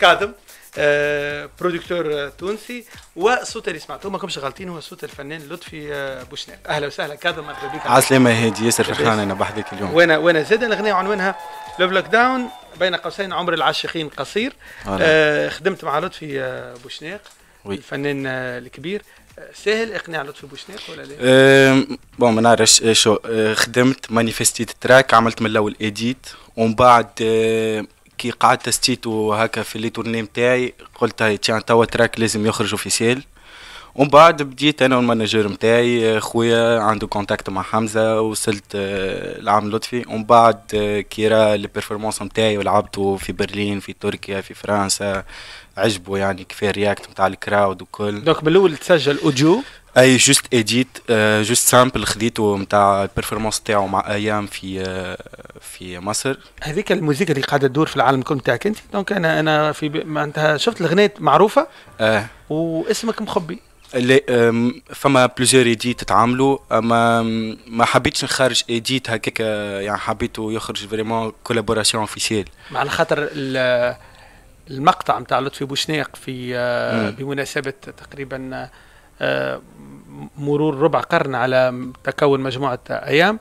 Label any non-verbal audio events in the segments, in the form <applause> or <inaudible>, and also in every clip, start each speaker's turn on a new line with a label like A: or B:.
A: كاظم بروديكتور آه، برودكتور تونسي والصوت اللي سمعته ما كمش غالطين هو صوت الفنان لطفي آه، بوشنال اهلا وسهلا كاظم مرحبا بك عسلامة هادي ياسر فرحان انا بحذاك اليوم وانا وانا زاد الاغنيه عنوانها لوف لوك داون بين قوسين عمر العاشقين قصير آه خدمت مع لطفي آه، بوشناق وي. الفنان الكبير سهل اقناع لطفي بوشناق ولا
B: لا؟ بون ما نعرفش شو خدمت مانيفستيت تراك عملت من الاول اديت ومن بعد كي قعدت ستيتو هكا في لي تورني نتاعي قلت هاي تيان توا تراك لازم يخرج اوفيسيال ومن بعد بديت انا والمانجر نتاعي خويا عنده كونتاكت مع حمزه وصلت آه، العام لطفي ومن بعد آه، كيرا البرفورمانس نتاعي ولعبته في برلين في تركيا في فرنسا عجبوا يعني كيف الرياكت نتاع الكراود وكل دونك بالاول تسجل اوديو اي جوست اديت جوست سامبل خديته نتاع البرفورمانس نتاعو مع ايام في آه، في مصر
A: هذيك الموسيقى اللي قاعده تدور في العالم كله نتاعك انت دونك انا انا في معناتها شفت الغنية معروفه اه واسمك مخبي
B: اللي فما بلوزيور ايديت تتعاملوا اما ما حبيتش نخرج ايديت هكاك يعني حبيته يخرج فريمون كولابوراسيون اوفيسيال
A: على خاطر المقطع نتاع لطفي بوشناق في آه، بمناسبه تقريبا آه، مرور ربع قرن على تكون مجموعه ايام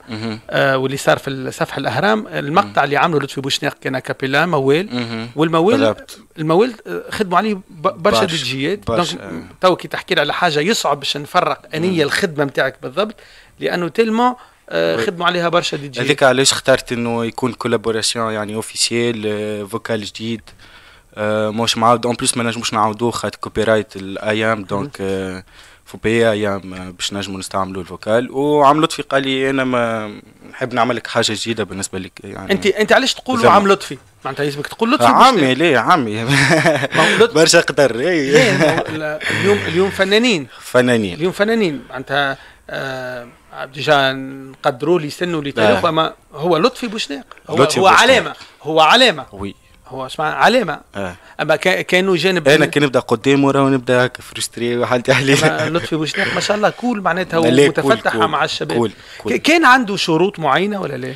A: آه واللي صار في سفح الاهرام المقطع اللي عمله لطفي بوشناق كان كابيلا موال والموال الموال آه، خدموا عليه برشا ديجيات آه. تو كي تحكي على حاجه يصعب باش نفرق انية الخدمه نتاعك بالضبط لانه تلمون آه، خدموا عليها برشا دي جي هذيك
B: علاش اخترت انه يكون كولابوراسيون يعني اوفيسيال فوكال جديد مش معاود اون بليس ما نجموش نعاودوه خاطر كوبي رايت الايام دونك في ايام باش نجموا نستعملوا الفوكال وعم لطفي قال لي انا ما نحب نعمل لك حاجه جديده بالنسبه لك يعني انت انت
A: علاش تقول له عم لطفي معناتها يلزمك تقول لطفي عمي
B: ليه عمي <laughs> برشا قدر <laughs> اليوم اليوم فنانين فنانين اليوم
A: فنانين معناتها آه، ديجا نقدروا لي يسنوا لي تاريخ اما هو لطفي بوشناق هو, لطفي هو علامه هو علامه وي هو اسمع علامه إيه.
B: آه. اما كانوا جانب انا إيه، كان نبدا قدام راه نبدا هكا فرستري وحالتي عليه
A: لطفي بوشناق ما شاء الله كول معناتها هو متفتح مع الشباب كول. كول. كان عنده شروط معينه ولا لا؟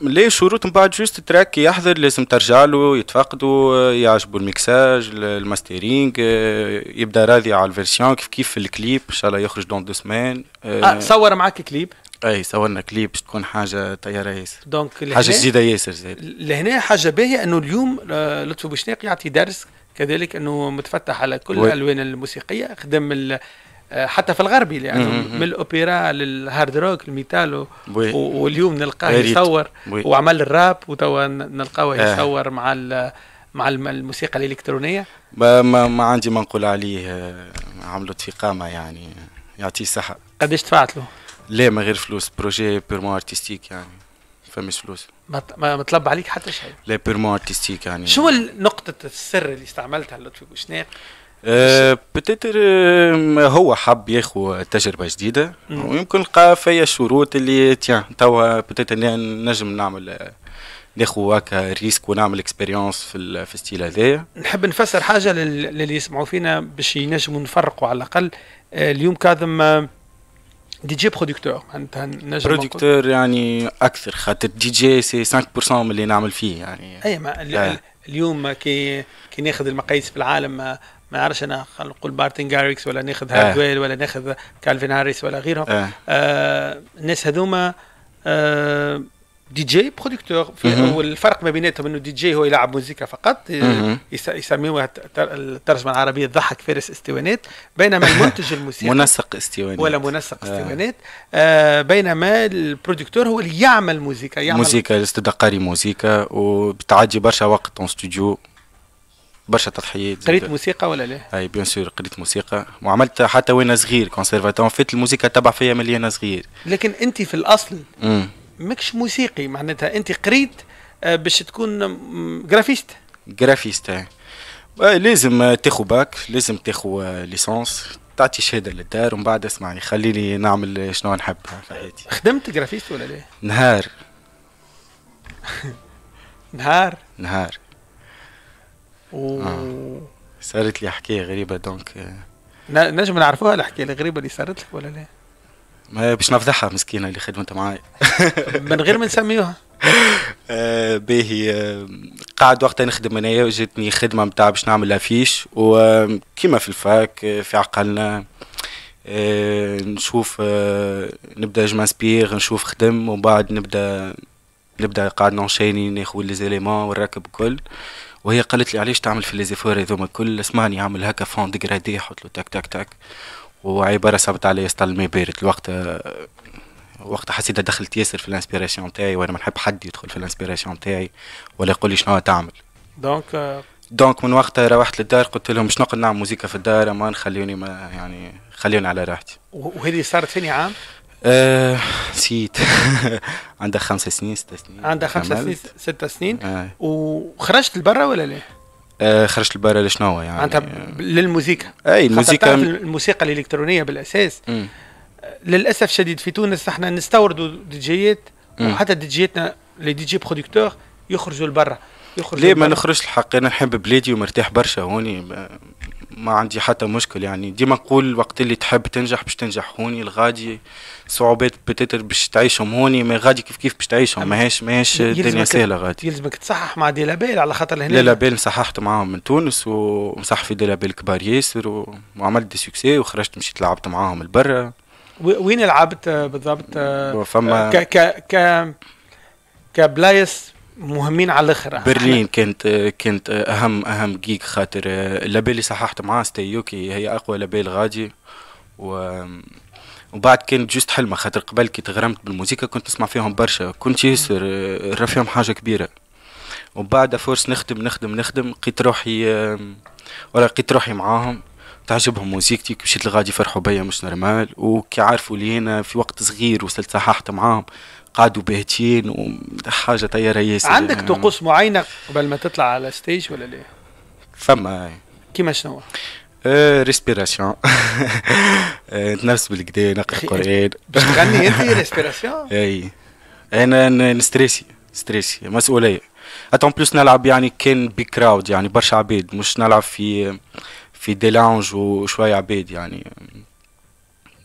B: ليه شروط من بعد جوست تراك يحضر لازم ترجع له يتفقدوا يعجبوا الميكساج الماسترينج أه، يبدا راضي على الفيرسيون كيف كيف الكليب ان شاء الله يخرج دون دو سمان أه صور معك كليب اي صورنا كليب تكون حاجه طياره ياسر دونك حاجه جديده ياسر زاد
A: لهنا حاجه باهيه انه اليوم آه، لطفي بوشناق يعطي درس كذلك انه متفتح على كل الالوان الموسيقيه خدم آه، حتى في الغربي يعني من الاوبرا للهارد روك الميتال واليوم نلقاه يصور وعمل الراب وتوا نلقاه إيه. يصور مع مع الموسيقى الالكترونيه
B: ما, ما عندي ما نقول عليه آه، عملت في قامه يعني يعطيه الصحه قداش دفعت له؟ لا ما غير فلوس بروجي بيرمون ارتستيك يعني فمش فلوس
A: ما مطلب عليك حتى شيء
B: لا بيرمون ارتستيك يعني شو
A: نقطة السر اللي استعملتها لطفي بوشناق
B: أه،, أه هو حب ياخو تجربه جديده ويمكن لقى فيا الشروط اللي تيان توا بتيتر نجم نعمل ناخو هكا ريسك ونعمل اكسبيريونس في في الستيل هذايا نحب نفسر حاجه للي يسمعوا فينا باش ينجموا نفرقوا على الاقل أه،
A: اليوم كاظم دي جي برودكتور انت نجم برودكتور
B: يعني اكثر خاطر دي جي سي 5% من اللي نعمل فيه يعني اي ما
A: اليوم كي كي ناخذ المقاييس في العالم ما نعرفش انا نقول مارتن جاريكس ولا ناخذ هاردويل إيه. ولا ناخذ كالفين هاريس ولا غيرهم آه. آه الناس هذوما آه دي جي برودكتور والفرق ما بيناتهم انه دي جي هو يلعب موسيقى فقط آه، يسميوها الترجمه العربيه ضحك فارس استوانات بينما <laughs> المنتج الموسيقي
B: منسق استوانات ولا
A: منسق آه. استوانات آه، بينما البرودكتور هو اللي يعمل موسيقى يعمل موسيقى
B: استدقاري موسيقى وبتعدي برشا وقت اون ستوديو برشا تضحيات قريت
A: موسيقى ولا لا؟
B: اي بيان سور قريت موسيقى وعملت حتى وانا صغير كونسيرفاتون فيت الموسيقى تبع فيا ملي انا صغير
A: لكن انت في الاصل مم. ماكش موسيقي معناتها انت قريت آه، باش تكون
B: جرافيست جرافيست آه. آه، لازم تاخو باك لازم تاخو ليسونس تعطي شهاده للدار ومن بعد اسمعني خليني نعمل شنو نحب في حياتي
A: خدمت جرافيست ولا لا نهار <laughs> نهار نهار و... آه.
B: صارت لي حكايه غريبه دونك
A: نجم نعرفوها الحكايه الغريبه اللي صارت لك ولا لا
B: ما باش نفضحها مسكينه اللي خدمت معايا
A: <laughs> من غير ما نسميوها <laughs>
B: آه، باهي آه، قاعد وقتها نخدم انايا وجاتني خدمه نتاع باش نعمل لافيش وكيما آه، في الفاك في عقلنا نشوف نبدا جمانسبير نشوف خدم ومن بعد نبدا نبدا قاعد نونشيني ناخذ لي زيليمون ونركب الكل وهي قالت لي علاش تعمل في لي زيفور هذوما الكل اسمعني اعمل هكا فون ديغرادي حط له تاك تاك تاك وعباره صابت علي سطل ما بارد الوقت وقت حسيت دخلت ياسر في الانسبيراسيون تاعي وانا ما نحب حد يدخل في الانسبيراسيون تاعي ولا يقول لي شنو تعمل
A: دونك
B: دونك من وقتها روحت للدار قلت لهم شنو نقعد نعمل موسيقى في الدار ما خليوني ما يعني خليوني على راحتي
A: وهذه صارت ثاني عام؟
B: آه، نسيت <laughs> عندها خمسة سنين ست سنين عندها خمسة سنين
A: ست سنين آه. وخرجت لبرا ولا لا؟
B: آه، خرجت البارا لشنو يعني معناتها للموزيكا اي الموسيقى
A: الموسيقى الالكترونيه بالاساس م. للاسف شديد في تونس احنا نستوردوا ديجيات وحتى ديجياتنا لي دي جي برودكتور يخرجوا لبرا يخرجوا ليه ما نخرجش
B: الحق انا نحب بلادي ومرتاح برشا هوني ما عندي حتى مشكل يعني ديما نقول وقت اللي تحب تنجح باش تنجح هوني الغادي صعوبات بتتر باش تعيشهم هوني ما غادي كيف كيف باش تعيشهم ماهيش ماهيش الدنيا سهله غادي
A: يلزمك تصحح مع ديلابيل على خاطر هنا ديلابيل
B: صححت معاهم من تونس ومصح في ديلابيل كبار ياسر وعملت دي سوكسي وخرجت مشيت لعبت معاهم لبرا
A: وين لعبت بالضبط فما ك ك ك كبلايص مهمين على الاخر برلين
B: كانت كانت اهم اهم جيك خاطر آه، لابيلي صححت معاه ستيوكي هي اقوى لابيل غادي و وبعد كانت جوست حلمه خاطر قبل كي تغرمت بالموسيقى كنت نسمع فيهم برشا كنت ياسر نرى آه، فيهم حاجه كبيره وبعد فورس نخدم نخدم نخدم لقيت روحي ولا لقيت روحي معاهم تعجبهم موسيقتي مشيت لغادي فرحوا بيا مش نورمال وكي عارفوا لي انا في وقت صغير وصلت صححت معاهم قعدوا باهتين وحاجه طياره ياسر عندك طقوس
A: معينه قبل ما تطلع على ستيج ولا لا؟ فما كيما شنو؟
B: ريسبيراسيون آه، <laughs> نتنفس بالكدا نقرا قران باش تغني انت ريسبيراسيون؟ <laughs> اي انا نستريسي ستريسي مسؤوليه اتون بلوس نلعب يعني كان بكراود يعني برشا عبيد مش نلعب في في دي لاونج وشويه عباد يعني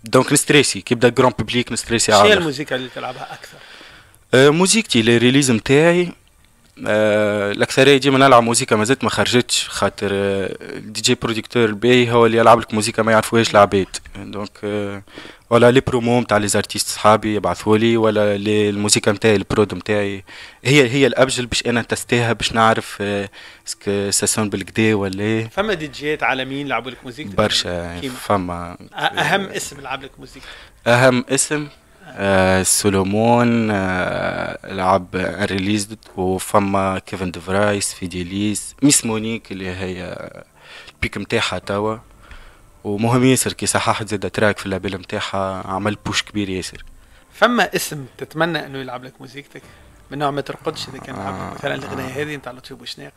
B: دونك نستريسي كي بدا جرون بوبليك نستريسي شنو هي
A: الموسيقى اللي تلعبها اكثر؟
B: موسيقتي لي ريليز نتاعي الاكثريه ديما نلعب موسيقى مازالت ما خرجتش خاطر الدي جي بروديكتور الباهي هو اللي يلعب لك موسيقى ما يعرفوهاش العباد دونك ولا لي برومو نتاع لي زارتيست صحابي يبعثوا لي ولا الموسيقى نتاعي البرود نتاعي هي هي الابجل باش انا تستاهل باش نعرف اسكو آه، ساسون بالكدا ولا إيه.
A: فما دي جيات عالميين لعبوا لك موسيقى برشا فما اهم اسم لعب لك موسيقى
B: اهم اسم آه سولومون آه لعب ريليز وفما كيفن دفرايس فيديليس ميس مونيك اللي هي البيك نتاعها توا ومهم ياسر كي صححت زاد تراك في اللابيل نتاعها عمل بوش كبير ياسر
A: فما اسم تتمنى انه يلعب لك موزيكتك من نوع ما ترقدش اذا كان آه مثلا الاغنيه هذه نتاع لطفي بوشناق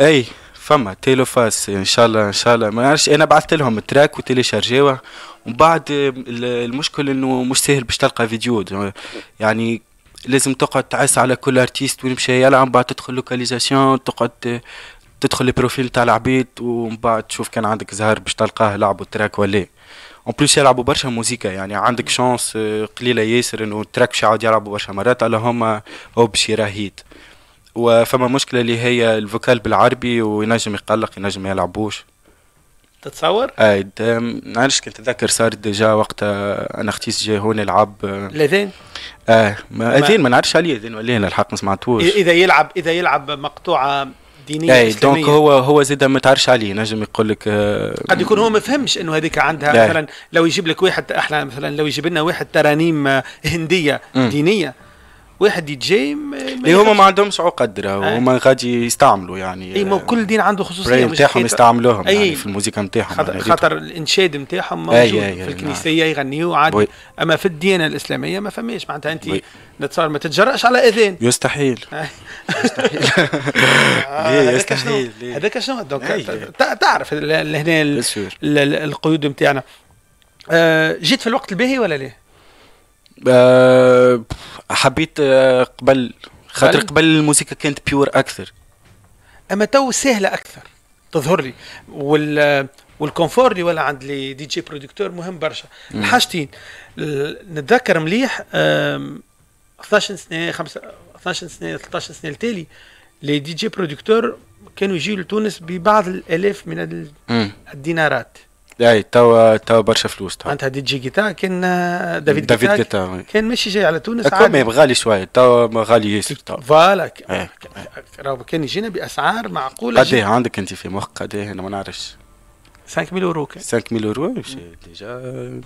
B: اي فما تيلو فاس ان شاء الله ان شاء الله ما نعرفش انا بعثت لهم التراك شارجيوه ومن بعد المشكل انه مش سهل باش تلقى فيديو يعني لازم تقعد تعس على كل ارتيست وين يلعب بعد تدخل لوكاليزاسيون تقعد تدخل البروفيل تاع العبيد ومن بعد تشوف كان عندك زهر باش تلقاه لعبوا تراك ولا اون بليس يلعبوا برشا موسيقى يعني عندك شانس آه، قليله ياسر انه التراك باش يعاود يلعبوا برشا مرات على هما آه، او باش يراهيت وفما مشكله اللي هي الفوكال بالعربي وينجم يقلق ينجم يلعبوش تتصور؟ اي آه، نعرفش كنت تذكر صار ديجا وقت انا اختي جاي هون يلعب الاذان؟ اه ما اذان ما نعرفش عليه اذان ولا الحق ما سمعتوش اذا
A: يلعب اذا يلعب مقطوعه دينيه اي دونك هو هو
B: زيد ما تعرفش عليه نجم يقول لك آه قد يكون هو
A: ما فهمش انه هذيك عندها مثلا لو يجيب لك واحد احلى مثلا لو يجيب لنا واحد ترانيم آه، هنديه دينيه واحد
B: جي اللي هما ما عندهمش عقد آه. هما غادي يستعملوا يعني
A: اي ما كل دين عنده خصوصيه نتاعهم يستعملوهم يعني في
B: الموسيقى نتاعهم خاطر, يعني.
A: الانشاد نتاعهم موجود أي أي في في نعم. الكنيسيه يغنيوا عادي اما في الديانه الاسلاميه ما فماش معناتها انت نتصور ما تتجرأش على اذان يستحيل <laughs> آه، يستحيل <laughs> يستحيل هذاك شنو هذاك تعرف لهنا القيود نتاعنا آه، جيت في الوقت الباهي ولا ليه؟
B: أه حبيت آه، قبل خاطر قبل الموسيقى كانت بيور اكثر
A: اما تو سهله اكثر تظهر لي وال والكونفور اللي ولا عند لي دي جي برودكتور مهم برشا الحاجتين نتذكر مليح 12 سنه 12 سنه 13 سنه التالي لي دي جي برودكتور كانوا يجيو لتونس ببعض الالاف من الدينارات
B: اي توا توا برشا فلوس توا معناتها
A: دي جي جيتا كان آه، دافيد دافيد جيتا كان ماشي جاي على تونس عادي
B: غالي شويه توا غالي ياسر توا فوالا إيه، إيه.
A: راهو كان يجينا باسعار معقوله قد ايه
B: عندك انت في مخك قد ايه انا ما نعرفش 5000 اورو 5000 اورو إيه، ديجا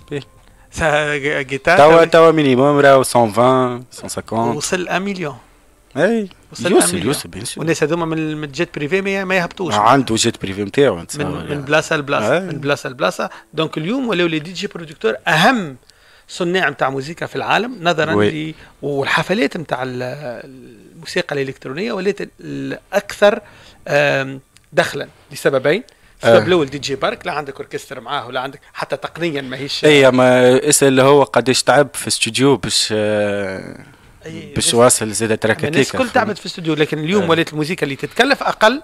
A: جيتار توا
B: توا مينيموم راهو 120 150
A: وصل 1 مليون
B: اي يوصل يوصل والناس
A: هذوما من الجيت بريفي ما يهبطوش
B: عنده جيت بريفي نتاعو من, يعني. من
A: بلاصه لبلاصه من بلاصه لبلاصه دونك اليوم ولاو لي دي جي برودكتور اهم صناع نتاع موسيقى في العالم نظرا لي والحفلات نتاع الموسيقى الالكترونيه ولات الاكثر دخلا لسببين السبب أه. الاول دي جي بارك لا عندك اوركسترا معاه ولا عندك حتى تقنيا ماهيش اي
B: ما اسال هو قداش تعب في استوديو باش آه، بالشواسل زاد راكتيكا يعني الناس الكل
A: تعبت في الاستوديو لكن اليوم آه. ولات الموسيقى اللي تتكلف اقل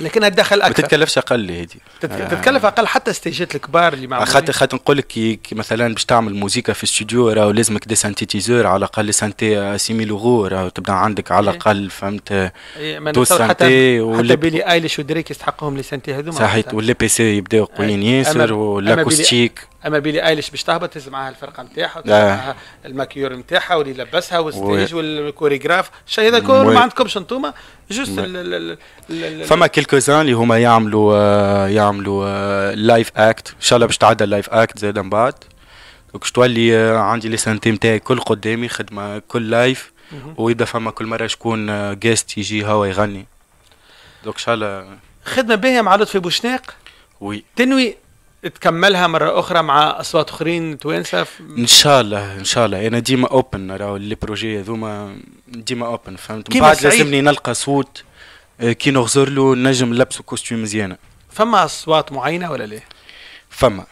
A: لكنها تدخل اكثر
B: تتكلفش اقل هذه تتكلف
A: اقل حتى استيجات الكبار اللي معمولين
B: خاطر خاطر نقول لك مثلا باش تعمل موسيقى في استوديو راهو لازمك دي سانتيتيزور على الاقل سانتي آه، سيمي لوغو راهو تبدا عندك على إيه. الاقل فهمت تو إيه، سانتي ولا بيلي ايليش ودريك
A: يستحقهم لي سانتي هذوما صحيت واللي بي
B: سي يبداو إيه. قويين ياسر والاكوستيك
A: اما بيلي ايليش باش تهبط تهز معاها الفرقه نتاعها معاها الماكيور نتاعها واللي يلبسها والستيج والكوريغراف الشيء هذا كله ما عندكمش انتوما جوست فما
B: كيلكوزان اللي هما يعملوا آه، يعملوا لايف آه، اكت ان شاء الله باش تعدى اللايف اكت زاد من بعد باش آه، تولي عندي لي سنتيم تاعي كل قدامي خدمه كل لايف ويبدا فما كل مره شكون جيست يجي هو يغني دوك ان شاء الله خدمه باهيه مع لطفي بوشناق وي تنوي تكملها مره اخرى مع اصوات اخرين توانسه ان شاء الله ان شاء الله انا ديما اوبن راهو لي بروجي هذوما ديما اوبن فهمت من بعد لازمني نلقى صوت آه، كي نغزر له نجم نلبسه كوستيم مزيانه
A: فما اصوات معينه ولا ليه؟ فما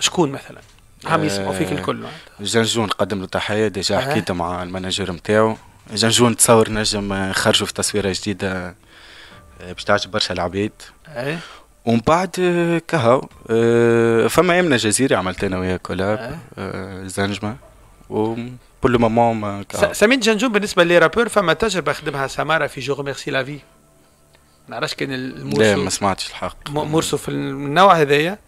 A: شكون مثلا؟
B: هم آه، يسمعوا فيك الكل جنجون قدم له تحيه ديجا حكيت مع المناجر نتاعو جنجون تصور نجم آه، خرجوا في تصويره جديده باش تعجب برشا العباد إيه. ومن بعد آه، كهو آه، فما يمنا جزيري عملت انا وياه كولاب زنجمه آه. و بور لو مومون
A: سميت جنجون بالنسبه لي رابور فما تجربه خدمها سماره في جو لا لافي ما نعرفش كان المورسو لا ما سمعتش الحق مورسو في النوع هذايا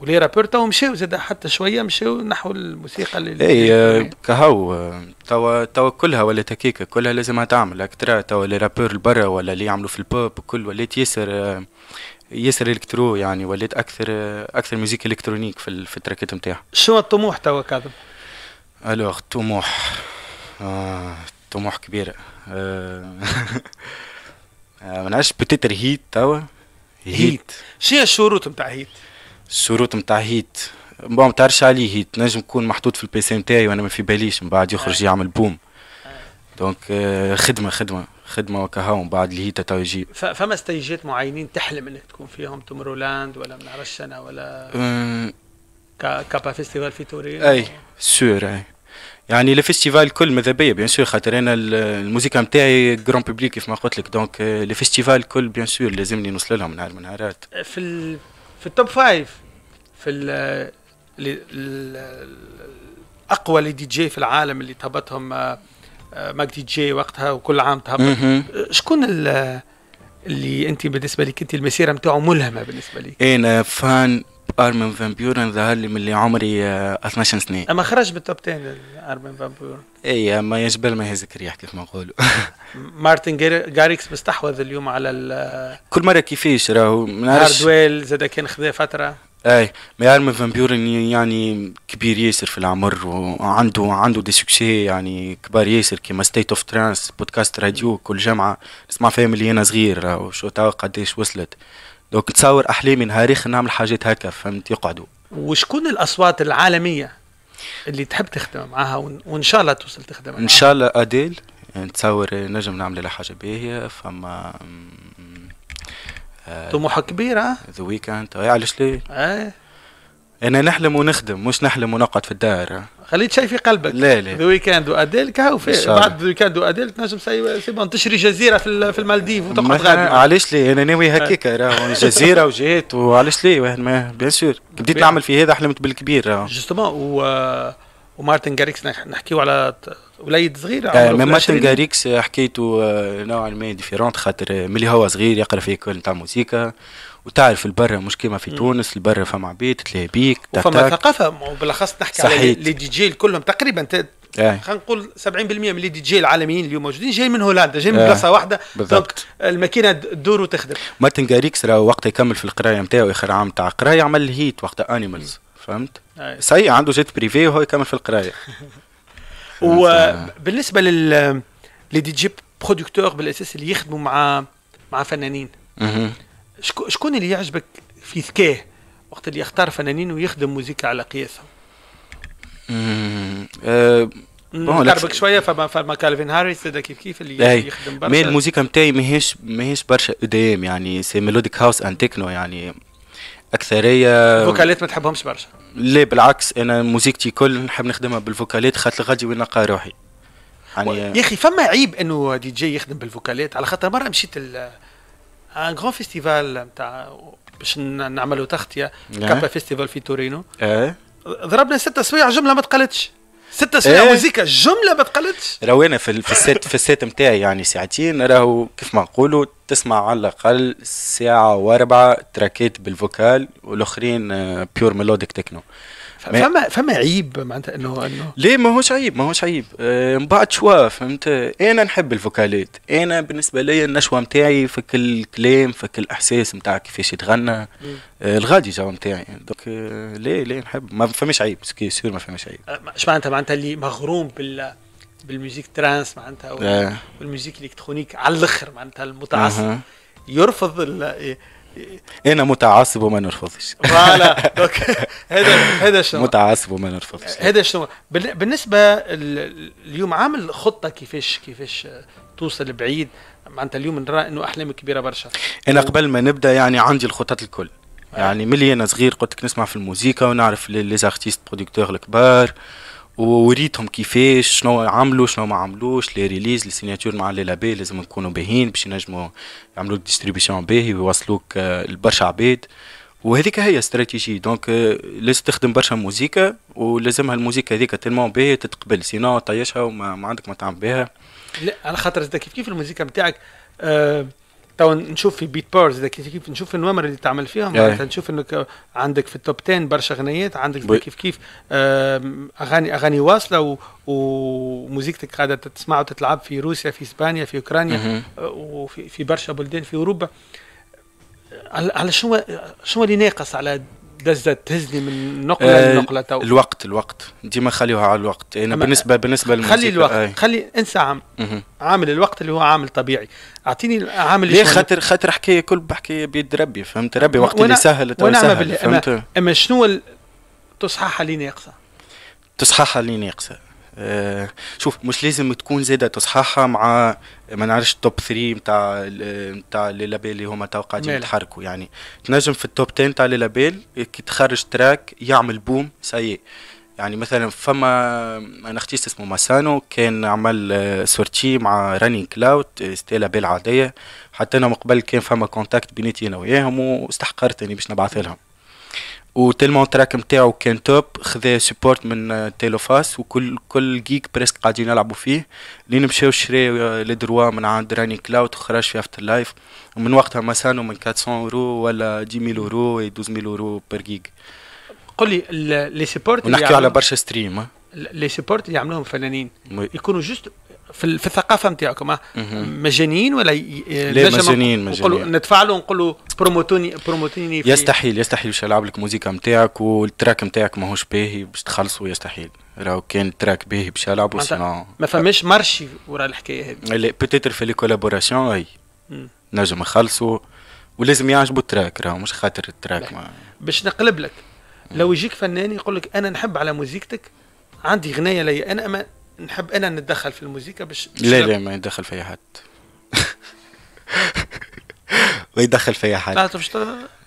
A: ولي رابور تو مشاو زاد حتى شويه مشاو نحو الموسيقى اللي اي
B: كهو توا توا كلها ولات تكيكة كلها لازمها تعمل اكترا توا لي رابور البرا ولا اللي يعملوا في البوب كل ولات ياسر ياسر الكترو يعني ولات اكثر اكثر ميوزيك الكترونيك في في التراكات نتاعها شنو الطموح توا كاظم؟ الوغ طموح آه طموح كبير آه, <laughs> آه، ما نعرفش بتيتر هيت توا هيت. شنو الشروط نتاع هيت؟ الشروط نتاع هيت بون ما تعرفش عليه هيت نجم يكون محطوط في البيسي نتاعي وانا ما في باليش من بعد يخرج آه. يعمل بوم آه. دونك آه، خدمه خدمه خدمه وكها ومن بعد اللي هي يجي
A: فما ستيجات معينين تحلم انك تكون فيهم تومرولاند ولا من انا ولا كا كابا فيستيفال في تورين اي
B: سور اي يعني فيستيفال الكل ماذا بيا بيان سور خاطر انا الموسيقى نتاعي جرون بوبليك كيف ما قلت لك دونك فيستيفال الكل بيان سور لازمني نوصل لهم نهار من نهارات
A: في في التوب فايف في ال اقوى لي دي جي في العالم اللي تهبطهم آه، آه، ماك دي جي وقتها وكل عام تهبط شكون اللي انت بالنسبه لك انت المسيره نتاعو ملهمه بالنسبه لك
B: انا فان ارمن فان بيورن ظهر لي من اللي عمري 12 آه، سنه اما
A: خرج بالتوب 10 ارمن فان بيورن
B: اي اما يجبل ما يهزك الرياح كيف ما نقولوا
A: <laughs> مارتن جاريكس مستحوذ اليوم على ال
B: كل مره كيفاش راهو هاردويل
A: زاد كان خذا فتره
B: اي مي ارمن فان بيورن يعني كبير ياسر في العمر وعنده عنده دي سوكسي يعني كبار ياسر كيما ستيت اوف ترانس بودكاست راديو كل جمعه نسمع فيها اللي انا صغير راهو شو قداش وصلت دوك تصور احلامي نهاري نعمل حاجات هكا فهمت يقعدوا وشكون
A: الاصوات العالميه اللي تحب تخدم معاها وان شاء الله توصل تخدم معاها
B: ان شاء الله اديل نتصور يعني نجم نعمل لها حاجه باهيه فما طموحك كبير ذا ويكاند علاش ليه؟ إيه. انا نحلم ونخدم مش نحلم ونقعد في الدار
A: خليت شيء في قلبك لا لا ذا ويكاند واديل كهو في بعد ذا ويكاند واديل تنجم سي بون تشري جزيره في المالديف وتقعد غادي علاش
B: ليه انا ناوي هكاك آه. راهو <laughs> جزيره وجات وعلاش ليه بيان سور بديت نعمل في هذا حلمت بالكبير راهو
A: جوستومون و ومارتن جاريكس نحكيو على وليد صغير آه مارتن جاريكس
B: حكيته نوعا ما ديفيرونت خاطر ملي هو صغير يقرا في كل تاع موسيقى وتعرف البرة مش كيما في تونس البرة فما عبيد تلاقي بيك فما ثقافة
A: وبالأخص نحكي على لي دي
B: جي كلهم تقريبا إيه.
A: خلينا نقول 70% من لي دي جي العالميين اللي موجودين جاي من هولندا جاي من إيه. بلاصه واحده بالضبط الماكينه تدور وتخدم
B: مارتن جاريكس راه وقت يكمل في القرايه نتاعو اخر عام تاع قرايه عمل هيت وقت انيمالز فهمت؟ إيه. سي عنده جيت بريفي وهو يكمل في القرايه
A: <laughs> وبالنسبه لل لي دي جي برودكتور بالاساس اللي يخدموا مع مع فنانين شكو شكون اللي يعجبك في ذكاه وقت اللي يختار فنانين ويخدم موسيقى على قياسهم
B: أه نقربك
A: شويه فما فما كالفين هاريس هذا كيف كيف اللي إيه. يخدم برشا مي الموسيقى
B: نتاعي ماهيش ماهيش برشا ادام يعني سي ميلوديك هاوس ان تكنو يعني اكثريه فوكالات
A: ما تحبهمش برشا
B: لا بالعكس انا موسيقتي كل نحب نخدمها بالفوكالات خاطر غادي وين نلقى روحي يعني و... يا اخي
A: فما عيب انه دي جي يخدم بالفوكالات على خاطر مره مشيت ال... ان غران فيستيفال نتاع باش نعملوا تغطيه كابا فيستيفال في تورينو إيه. ضربنا ستة سوايع جمله ما تقلتش ستة سوايع إيه؟ موزيكا جمله ما تقلتش
B: راهو انا في السيت في السيت نتاعي يعني ساعتين راهو كيف ما نقولوا تسمع على الاقل ساعه واربعه تراكيت بالفوكال والاخرين بيور ميلوديك تكنو فما
A: فما عيب معناتها انه انه
B: ليه ماهوش عيب ماهوش عيب آه، من بعد شوا فهمت انا نحب الفوكالات انا بالنسبه لي النشوه نتاعي في كل كلام في كل احساس نتاع كيفاش يتغنى آه، الغادي جو نتاعي دونك آه، ليه ليه نحب ما فماش عيب سور ما فماش عيب
A: اش معناتها معناتها اللي مغروم بال بالميوزيك ترانس معناتها والميوزيك الالكترونيك على الاخر معناتها المتعصب يرفض إيه،
B: انا متعصب وما نرفضش فوالا <laughs> هذا
A: هذا شنو متعصب وما نرفضش هذا شنو بالنسبه اليوم عامل خطه كيفاش كيفاش توصل بعيد معناتها اليوم نرى انه احلام كبيره برشا
B: انا قبل ما نبدا يعني عندي الخطط الكل يعني ملي انا صغير قلت لك نسمع في الموسيقى ونعرف لي زارتيست بروديكتور الكبار ووريتهم كيفاش شنو عملوا شنو ما عملوش لي ريليز لي سيناتور مع لي لابي لازم نكونوا باهين باش ينجموا يعملوا ديستريبيسيون باهي ويوصلوك آه، لبرشا عباد وهذيك هي استراتيجي آه، دونك لازم تخدم برشا موزيكا ولازمها الموزيكا هذيك تلمون باهي تتقبل سينو طيشها وما ما عندك ما تعمل بها
A: لا على خاطر كيف كيف الموزيكا نتاعك آه تو نشوف في بيت بارز اذا كيف نشوف النوامر اللي تعمل فيها معناتها نشوف انك عندك في التوب 10 برشا اغنيات عندك بي. كيف كيف اغاني اغاني واصله وموزيكتك قاعده تسمع وتتلعب في روسيا في اسبانيا في اوكرانيا وفي في برشا بلدان في اوروبا على شنو شنو اللي ناقص على دزت تهزني من نقله آه، لنقله تو الوقت
B: الوقت ديما خليوها على الوقت انا يعني بالنسبه بالنسبه للموسيقى خلي الوقت آه. خلي
A: انسى عام عامل الوقت اللي هو عامل طبيعي اعطيني عامل ليه خاطر
B: خاطر حكايه كل حكايه بيد ربي فهمت ربي وقت اللي سهل سهل فهمت
A: اما شنو تصححها لي ناقصه
B: تصححها لي ناقصه آه، شوف مش لازم تكون زاده تصحاحها مع ما نعرفش التوب 3 نتاع نتاع لي لابيل اللي هما تو قاعدين يتحركوا يعني تنجم في التوب 10 نتاع لي لابيل كي تخرج تراك يعمل بوم سي يعني مثلا فما انا اختي اسمه ماسانو كان عمل سورتي آه، مع رانين كلاود ستي لابيل عاديه حتى انا مقبل كان فما كونتاكت بينتي انا وياهم واستحقرتني باش نبعث لهم وتلمون تراك نتاعو كان توب خذا سبورت من آه، تيلوفاس وكل كل جيك بريسك قاعدين يلعبوا فيه لين مشاو شري آه، لي دروا من عند راني كلاود وخرج في افتر لايف ومن وقتها ما سانو من 400 اورو ولا 10000 اورو و 12000 اورو بير جيك قول لي
A: لي سبورت نحكي على
B: برشا ستريم آه.
A: لي سبورت اللي يعملوهم فنانين يكونوا جوست في, في الثقافه نتاعكم مجانيين ولا لا مجانيين مجانيين ندفع له نقول له بروموتوني بروموتوني يستحيل
B: يستحيل باش يلعب لك موزيكا نتاعك والتراك نتاعك ماهوش باهي باش تخلصوا يستحيل راهو كان تراك باهي باش يلعبوا سينو
A: ما فماش مارشي ورا الحكايه
B: هذه لا بوتيتر في لي كولابوراسيون اي نجم نخلصوا ولازم يعجبوا التراك راهو مش خاطر التراك ما...
A: باش نقلب لك لو يجيك فنان يقول لك انا نحب على موزيكتك عندي غنايه ليا انا أما نحب انا نتدخل في الموزيكا باش لا
B: لا ما يدخل فيا حد <laughs> ما يدخل فيا حد لا باش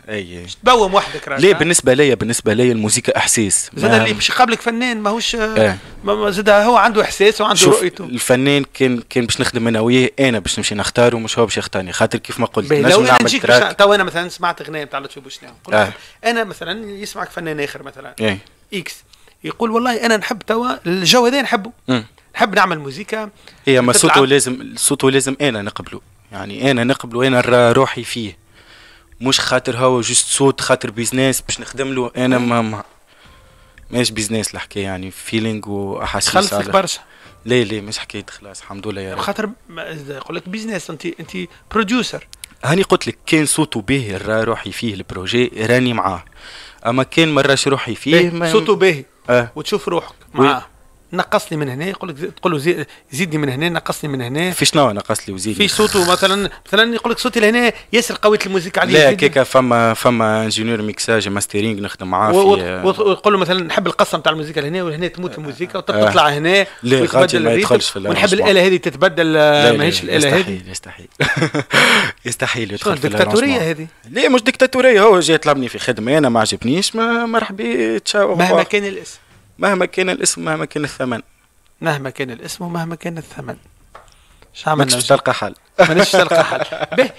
B: اي
A: تبوم وحدك راك ليه
B: بالنسبه ليا بالنسبه ليا الموسيقى احساس زاد اللي باش
A: يقابلك فنان ماهوش اه. ما زاد هو عنده احساس وعنده شوف رؤيته
B: الفنان كان كان باش نخدم انا وياه انا باش نمشي نختاره مش هو باش يختارني خاطر كيف ما قلت لو انا نجيك
A: تو انا مثلا سمعت اغنيه بتاع لطفي بوشناوي اه. انا مثلا يسمعك فنان اخر مثلا ايه. اكس يقول والله انا نحب توا الجو هذا نحبه نحب نعمل موزيكا هي ما صوته
B: لازم صوته لازم انا نقبله يعني انا نقبله انا روحي فيه مش خاطر هو جوست صوت خاطر بيزنس باش نخدم له انا ما, ما ماش بيزنس الحكايه يعني فيلينغ واحاسيس خلصت برشا لا لا مش حكايه خلاص الحمد لله يا رب خاطر يقول لك بيزنس انت انت بروديوسر هاني قلت لك كان صوته باهي روحي فيه البروجي راني معاه اما كان مراش روحي فيه صوته باهي آه. وتشوف روحك معاه نقص لي من هنا يقول لك تقول له زي زيدني من هنا نقص لي من هنا في شنو نقص لي وزيدني
A: في صوته مثلا مثلا يقول لك صوتي لهنا ياسر قويت الموزيك عليه لا كيكا
B: فما فما انجينير ميكساج ماسترينغ نخدم معاه ويقول
A: له مثلا نحب القصه نتاع الموزيكا لهنا وهنا تموت الموزيكا آه. آه. وتطلع هنا لا غادي ما يدخلش في ونحب الاله
B: هذه تتبدل ماهيش الاله هذه يستحيل يستحيل <laughs> يستحيل يدخل في ديكتاتوريه هذه لا مش ديكتاتوريه هو جاي طلبني في خدمه انا ما عجبنيش مرحبا تشاو مهما كان الاسم مهما كان الاسم مهما كان الثمن مهما كان الاسم ومهما كان الثمن مش عملنا مش تلقى حل مانيش تلقى حل <laughs>
A: به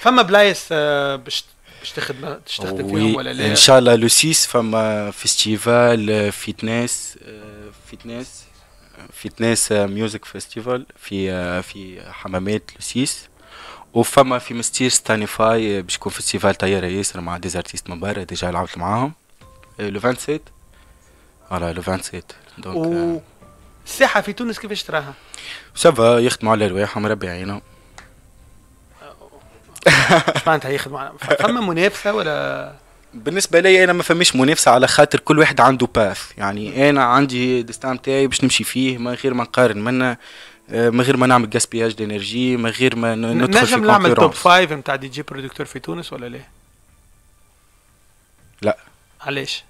A: فما بلايص آه، باش باش تخدم باش تخدم فيهم ولا لا ان شاء
B: الله لو 6 فما فيستيفال فيتنس فيتنس فيتنس ميوزك فيستيفال في آه، في حمامات لو 6 وفما في مستير ستانيفاي آه، باش يكون فيستيفال طياره ياسر مع ديزارتيست من برا ديجا لعبت معاهم لو 27 على فان سيت دونك
A: و... الساحه euh, في تونس كيفاش تراها؟
B: سافا يخدموا على رواحهم ربي يعينهم
A: <laughs> معناتها يخدموا على
B: فما منافسه ولا بالنسبه لي انا ما فماش منافسه على خاطر كل واحد عنده باث يعني انا عندي ديستان تاعي باش نمشي فيه من غير ما نقارن منه آه، من غير ما نعمل جاسبياج دينرجي من غير ما ندخل نجم نعمل توب فايف
A: نتاع دي جي برودكتور في تونس ولا لا؟ لا علاش؟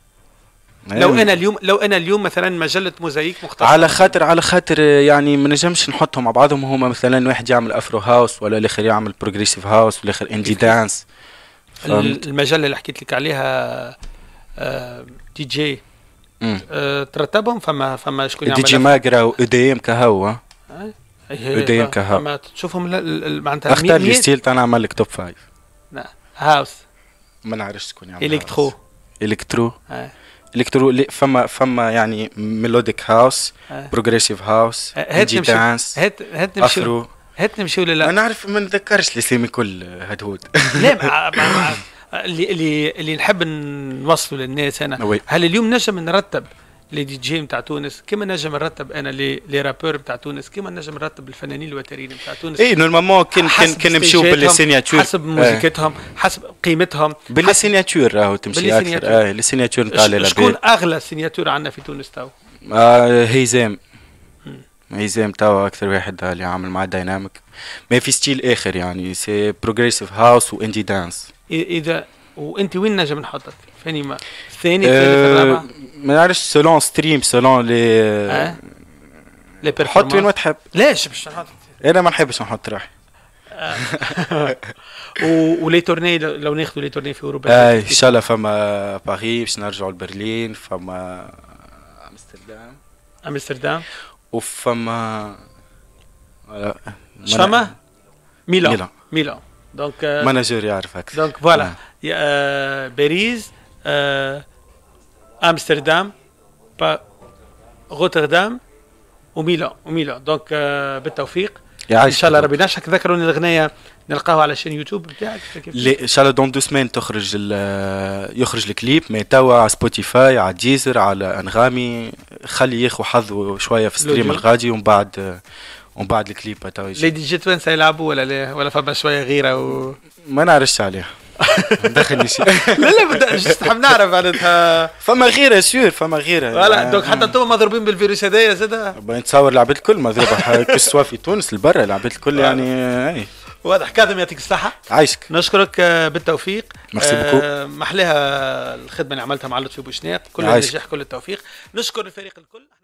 A: لو أيوة. انا اليوم لو انا اليوم مثلا مجله موزايك
B: مختصه على خاطر على خاطر يعني ما نجمش نحطهم مع بعضهم هما مثلا واحد يعمل افرو هاوس ولا الاخر يعمل بروجريسيف هاوس والاخر اندي دانس
A: المجله اللي حكيت لك عليها دي آه، جي آه، ترتبهم فما فما شكون يعمل دي جي
B: ماجرا دي ام كهو آه، إيه، إيه، دي ام كهو
A: تشوفهم معناتها اختار لي ستيل
B: تاع نعمل لك توب فايف هاوس ما نعرفش شكون يعمل الكترو الكترو الكترو فما فما يعني ميلوديك هاوس بروجريسيف هاوس هات دانس هات هات نمشيو هات نمشيو لا نعرف ما نتذكرش سيمي كل هدهود <laughs> لا
A: <laughs> اللي اللي اللي نحب نوصله للناس انا هل اليوم نجم نرتب لي دي جي نتاع تونس كما نجم نرتب انا لي لي رابور نتاع تونس كما نجم نرتب الفنانين الوتريين نتاع تونس اي نورمالمون كان كان كان نمشيو باللي سيناتور حسب موزيكتهم
B: آه. حسب قيمتهم باللي سيناتور راهو تمشي اكثر اه لي سيناتور نتاع لي شكون
A: اغلى سيناتور عندنا في تونس تو؟
B: آه هيزام هيزام تاو اكثر واحد اللي عامل مع دايناميك ما في ستيل اخر يعني سي بروجريسيف هاوس واندي دانس
A: اذا وانت وين نجم نحطك ثاني ما الثاني الثالث آه، الرابع
B: ما نعرفش سولون ستريم سولون لي لي حط وين ما تحب ليش باش نحط انا ما نحبش نحط روحي <laughs>
A: ولي تورني لو ناخذوا لي تورني في اوروبا آه، ان شاء الله
B: فما باريس باش نرجعوا لبرلين فما امستردام امستردام وفما فما ميلان ميلان
A: ميلان دونك ماناجور
B: يعرف اكثر دونك فوالا
A: باريس امستردام روتردام وميلان وميلان دونك بالتوفيق ان شاء الله ربي ينجحك ذكروني الغنيه نلقاه على شان يوتيوب بتاعك ان
B: شاء الله دون دو سمان تخرج آه، يخرج الكليب مي توا على سبوتيفاي على ديزر على انغامي خلي ياخذ حظه شويه في ستريم الغادي ومن بعد آه، ومن بعد الكليب تو ليدي
A: جيت وين يلعبوا ولا لا ولا فما شويه غيره و...
B: ما نعرفش عليها <laughs> دخلني شيء لا لا جست حاب نعرف معناتها فما غيره سور فما غيره فوالا آه. دونك حتى
A: انتم مضروبين بالفيروس هذايا زاد
B: نتصور لعبت الكل مضروبه <laughs> كسوا في تونس لبرا لعبت الكل يعني آه،
A: واضح كاظم يعطيك الصحة
B: عايشك نشكرك آه، بالتوفيق ميرسي بوكو
A: محلاها الخدمة اللي عملتها مع لطفي بوشناق كل النجاح كل التوفيق نشكر الفريق الكل